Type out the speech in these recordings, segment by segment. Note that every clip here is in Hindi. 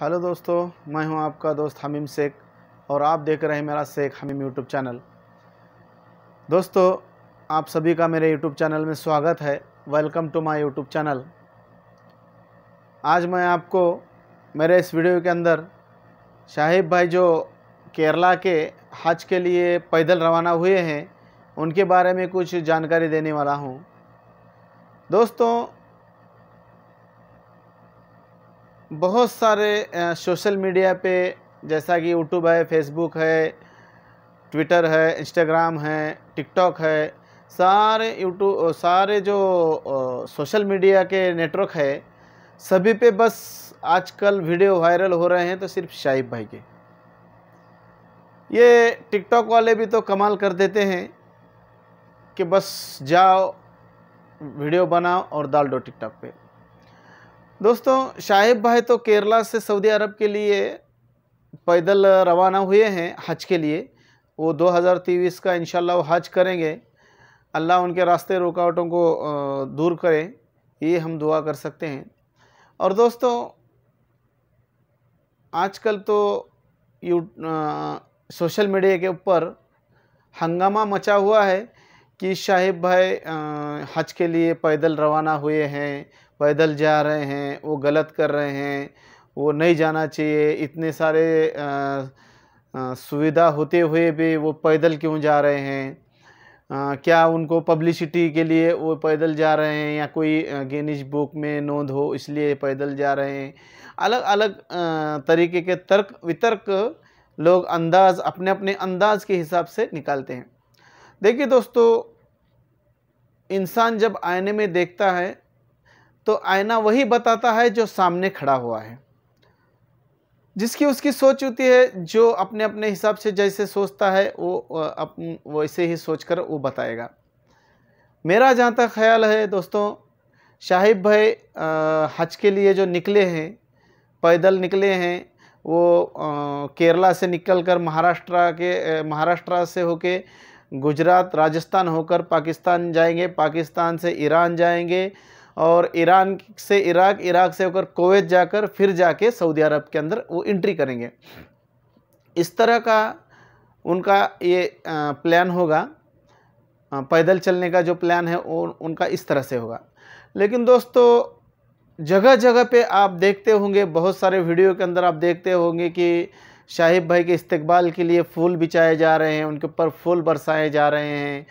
हेलो दोस्तों मैं हूं आपका दोस्त हमीम शेख और आप देख रहे हैं मेरा शेख हमीम यूट्यूब चैनल दोस्तों आप सभी का मेरे यूट्यूब चैनल में स्वागत है welcome to my YouTube channel आज मैं आपको मेरे इस वीडियो के अंदर शाहिब भाई जो केरला के हज के लिए पैदल रवाना हुए हैं उनके बारे में कुछ जानकारी देने वाला हूँ दोस्तों बहुत सारे सोशल मीडिया पे जैसा कि यूट्यूब है फेसबुक है ट्विटर है इंस्टाग्राम है टिकटॉक है सारे यूट्यूब सारे जो सोशल मीडिया के नेटवर्क है सभी पे बस आजकल वीडियो वायरल हो रहे हैं तो सिर्फ शाहिब भाई के ये टिकटॉक वाले भी तो कमाल कर देते हैं कि बस जाओ वीडियो बनाओ और डाल दो टिकटॉक पे दोस्तों शाहिब भाई तो केरला से सऊदी अरब के लिए पैदल रवाना हुए हैं हज के लिए वो 2023 का इनशाला वो हज करेंगे अल्लाह उनके रास्ते रुकावटों को दूर करे ये हम दुआ कर सकते हैं और दोस्तों आजकल तो यू आ, सोशल मीडिया के ऊपर हंगामा मचा हुआ है कि साहिब भाई हज के लिए पैदल रवाना हुए हैं पैदल जा रहे हैं वो गलत कर रहे हैं वो नहीं जाना चाहिए इतने सारे सुविधा होते हुए भी वो पैदल क्यों जा रहे हैं आ, क्या उनको पब्लिसिटी के लिए वो पैदल जा रहे हैं या कोई गिनीज बुक में नोंद हो इसलिए पैदल जा रहे हैं अलग अलग तरीके के तर्क वितर्क लोग अंदाज़ अपने अपने अंदाज के हिसाब से निकालते हैं देखिए दोस्तों इंसान जब आईने में देखता है तो आईना वही बताता है जो सामने खड़ा हुआ है जिसकी उसकी सोच होती है जो अपने अपने हिसाब से जैसे सोचता है वो वैसे ही सोच कर वो बताएगा मेरा जहाँ तक ख्याल है दोस्तों शाहिब भाई हज के लिए जो निकले हैं पैदल निकले हैं वो केरला से निकल कर महाराष्ट्र के महाराष्ट्र से होके गुजरात राजस्थान होकर पाकिस्तान जाएंगे पाकिस्तान से ईरान जाएंगे और ईरान से इराक इराक से होकर कोवैत जाकर फिर जाके सऊदी अरब के अंदर वो एंट्री करेंगे इस तरह का उनका ये प्लान होगा पैदल चलने का जो प्लान है वो उनका इस तरह से होगा लेकिन दोस्तों जगह जगह पे आप देखते होंगे बहुत सारे वीडियो के अंदर आप देखते होंगे कि शाहिब भाई के इस्तकबाल के लिए फूल बिछाए जा रहे हैं उनके ऊपर फूल बरसाए जा रहे हैं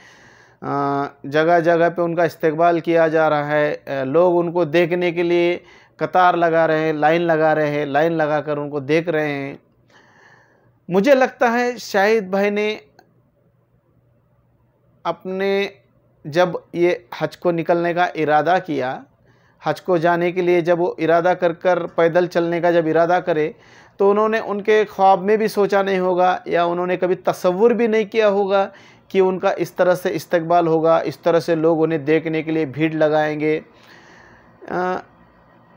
जगह जगह पे उनका इस्तेबाल किया जा रहा है लोग उनको देखने के लिए कतार लगा रहे हैं लाइन लगा रहे हैं लाइन लगा कर उनको देख रहे हैं मुझे लगता है शाहिद भाई ने अपने जब ये हज को निकलने का इरादा किया हज को जाने के लिए जब वो इरादा कर कर पैदल चलने का जब इरादा करे तो उन्होंने उनके ख्वाब में भी सोचा नहीं होगा या उन्होंने कभी तस्वुर भी नहीं किया होगा कि उनका इस तरह से इस्तकबाल होगा इस तरह से लोग उन्हें देखने के लिए भीड़ लगाएंगे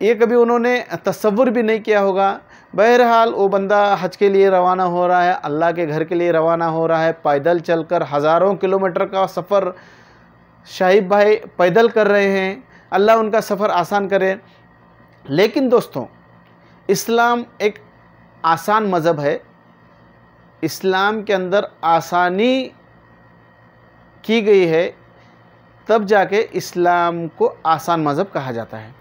ये कभी उन्होंने तस्वुर भी नहीं किया होगा बहरहाल वो बंदा हज के लिए रवाना हो रहा है अल्लाह के घर के लिए रवाना हो रहा है पैदल चलकर हज़ारों किलोमीटर का सफ़र शाहिब भाई पैदल कर रहे हैं अल्लाह उनका सफ़र आसान करे लेकिन दोस्तों इस्लाम एक आसान मज़हब है इस्लाम के अंदर आसानी की गई है तब जाके इस्लाम को आसान मज़हब कहा जाता है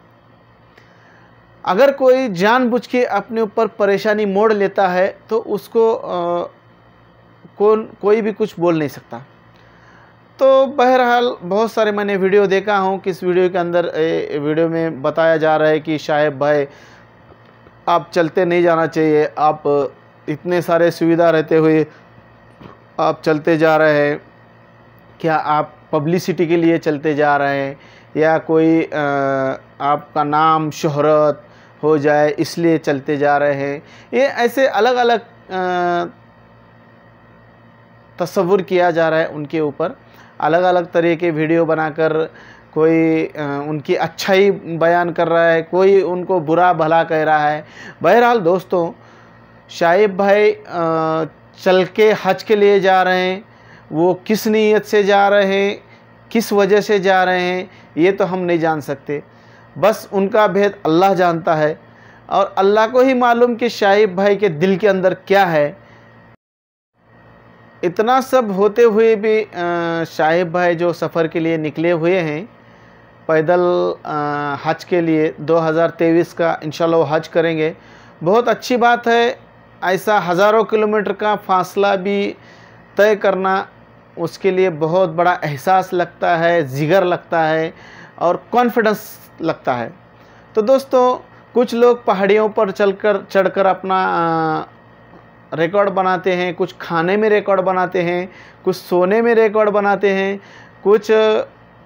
अगर कोई जानबूझ के अपने ऊपर परेशानी मोड़ लेता है तो उसको आ, कौन कोई भी कुछ बोल नहीं सकता तो बहरहाल बहुत सारे मैंने वीडियो देखा हूँ कि इस वीडियो के अंदर ए, वीडियो में बताया जा रहा है कि शायद भाई आप चलते नहीं जाना चाहिए आप इतने सारे सुविधा रहते हुए आप चलते जा रहे हैं क्या आप पब्लिसिटी के लिए चलते जा रहे हैं या कोई आ, आपका नाम शहरत हो जाए इसलिए चलते जा रहे हैं ये ऐसे अलग अलग तस्वुर किया जा रहा है उनके ऊपर अलग अलग तरह के वीडियो बनाकर कोई उनकी अच्छाई बयान कर रहा है कोई उनको बुरा भला कह रहा है बहरहाल दोस्तों शाइब भाई चल के हज के लिए जा रहे हैं वो किस नीयत से जा रहे हैं किस वजह से जा रहे हैं ये तो हम नहीं जान सकते बस उनका भेद अल्लाह जानता है और अल्लाह को ही मालूम कि शाहिब भाई के दिल के अंदर क्या है इतना सब होते हुए भी शाहिब भाई जो सफ़र के लिए निकले हुए हैं पैदल हज के लिए 2023 का इनशाला वो हज करेंगे बहुत अच्छी बात है ऐसा हज़ारों किलोमीटर का फासला भी तय करना उसके लिए बहुत बड़ा एहसास लगता है जिगर लगता है और कॉन्फिडेंस लगता है तो दोस्तों कुछ लोग पहाड़ियों पर चलकर चढ़कर अपना रिकॉर्ड बनाते हैं कुछ खाने में रिकॉर्ड बनाते हैं कुछ सोने में रिकॉर्ड बनाते हैं कुछ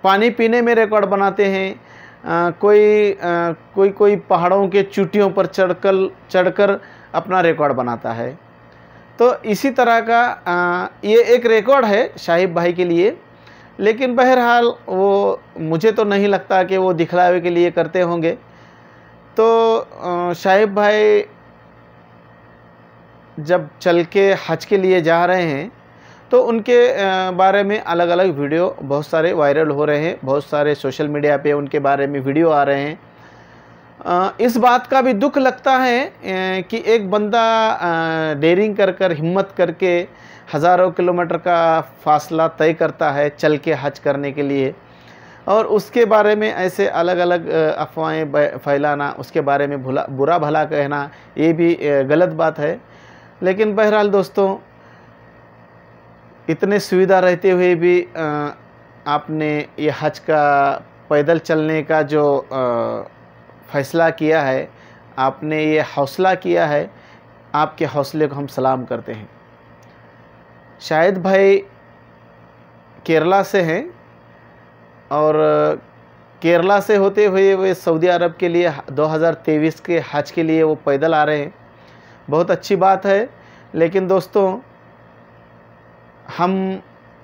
पानी पीने में रिकॉर्ड बनाते हैं आ, कोई आ, कोई कोई पहाड़ों के चुटियों पर चढ़कर चढ़कर अपना रिकॉर्ड बनाता है तो इसी तरह का आ, ये एक रिकॉर्ड है साहिब भाई के लिए लेकिन बहरहाल वो मुझे तो नहीं लगता कि वो दिखलावे के लिए करते होंगे तो साहिब भाई जब चल के हज के लिए जा रहे हैं तो उनके बारे में अलग अलग वीडियो बहुत सारे वायरल हो रहे हैं बहुत सारे सोशल मीडिया पे उनके बारे में वीडियो आ रहे हैं इस बात का भी दुख लगता है कि एक बंदा डेयरिंग कर कर हिम्मत करके हज़ारों किलोमीटर का फासला तय करता है चल के हज करने के लिए और उसके बारे में ऐसे अलग अलग अफवाहें फैलाना उसके बारे में भुला बुरा भला कहना ये भी गलत बात है लेकिन बहरहाल दोस्तों इतने सुविधा रहते हुए भी आपने ये हज का पैदल चलने का जो फ़ैसला किया है आपने ये हौसला किया है आपके हौसले को हम सलाम करते हैं शायद भाई केरला से हैं और केरला से होते हुए वे सऊदी अरब के लिए 2023 के हज के लिए वो पैदल आ रहे हैं बहुत अच्छी बात है लेकिन दोस्तों हम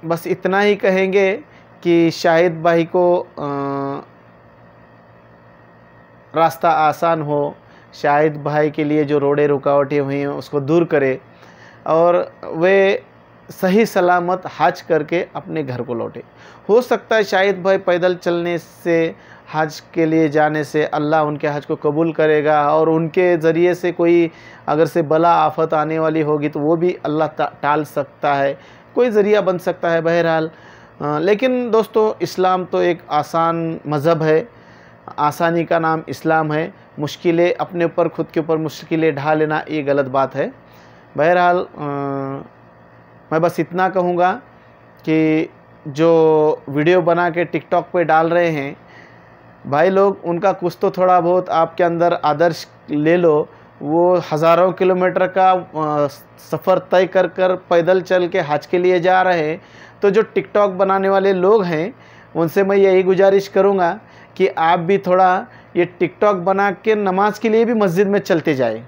बस इतना ही कहेंगे कि शाहिद भाई को रास्ता आसान हो शाहिद भाई के लिए जो रोड़े रुकावटें हुई हैं उसको दूर करे और वे सही सलामत हज करके अपने घर को लौटे हो सकता है शाहिद भाई पैदल चलने से हज के लिए जाने से अल्लाह उनके हज को कबूल करेगा और उनके ज़रिए से कोई अगर से बला आफत आने वाली होगी तो वो भी अल्लाह टाल सकता है कोई ज़रिया बन सकता है बहरहाल लेकिन दोस्तों इस्लाम तो एक आसान मज़हब है आसानी का नाम इस्लाम है मुश्किलें अपने ऊपर खुद के ऊपर मुश्किलें ढा लेना ये गलत बात है बहरहाल मैं बस इतना कहूँगा कि जो वीडियो बना के टिकटॉक पे डाल रहे हैं भाई लोग उनका कुछ तो थोड़ा बहुत आपके अंदर आदर्श ले लो वो हज़ारों किलोमीटर का सफ़र तय कर कर पैदल चल के हज के लिए जा रहे तो जो टिकटॉक बनाने वाले लोग हैं उनसे मैं यही गुजारिश करूँगा कि आप भी थोड़ा ये टिकटॉक बना के नमाज के लिए भी मस्जिद में चलते जाए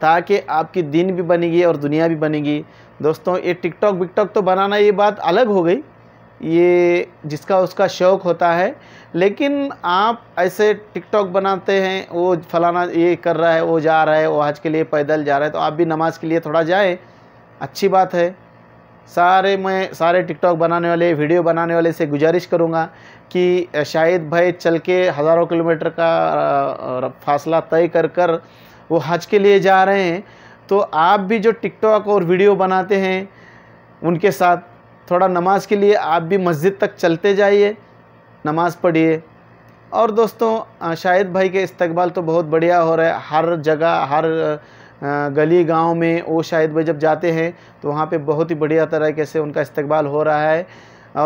ताकि आपकी दिन भी बनेगी और दुनिया भी बनेगी दोस्तों ये टिकटॉक विकटॉक तो बनाना ये बात अलग हो गई ये जिसका उसका शौक़ होता है लेकिन आप ऐसे टिकटॉक बनाते हैं वो फलाना ये कर रहा है वो जा रहा है वो हज के लिए पैदल जा रहा है तो आप भी नमाज़ के लिए थोड़ा जाए अच्छी बात है सारे मैं सारे टिकटॉक बनाने वाले वीडियो बनाने वाले से गुजारिश करूँगा कि शायद भाई चल के हज़ारों किलोमीटर का फासला तय कर कर वो हज के लिए जा रहे हैं तो आप भी जो टिकटॉक और वीडियो बनाते हैं उनके साथ थोड़ा नमाज के लिए आप भी मस्जिद तक चलते जाइए नमाज़ पढ़िए और दोस्तों शाहिद भाई के इस्तकबाल तो बहुत बढ़िया हो रहा है हर जगह हर गली गांव में वो शाहिद भाई जब जाते हैं तो वहाँ पे बहुत ही बढ़िया तरीके से उनका इस्तकबाल हो रहा है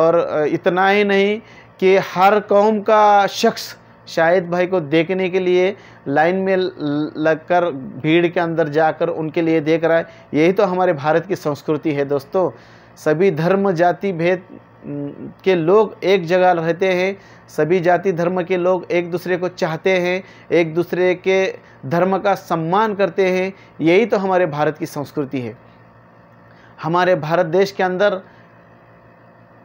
और इतना ही नहीं कि हर कौम का शख्स शाहिद भाई को देखने के लिए लाइन में लगकर भीड़ के अंदर जाकर उनके लिए देख रहा है यही तो हमारे भारत की संस्कृति है दोस्तों सभी धर्म जाति भेद के लोग एक जगह रहते हैं सभी जाति धर्म के लोग एक दूसरे को चाहते हैं एक दूसरे के धर्म का सम्मान करते हैं यही तो हमारे भारत की संस्कृति है हमारे भारत देश के अंदर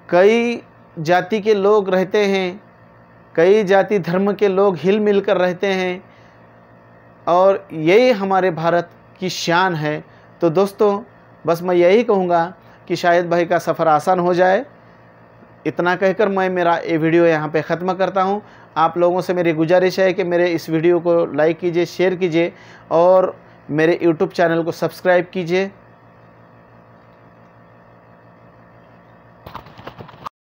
कई जाति के लोग रहते हैं कई जाति धर्म के लोग हिल मिल कर रहते हैं और यही हमारे भारत की शान है तो दोस्तों बस मैं यही कहूँगा कि शायद भाई का सफ़र आसान हो जाए इतना कहकर मैं मेरा ये वीडियो यहाँ पे ख़त्म करता हूँ आप लोगों से मेरी गुजारिश है कि मेरे इस वीडियो को लाइक कीजिए शेयर कीजिए और मेरे यूट्यूब चैनल को सब्सक्राइब कीजिए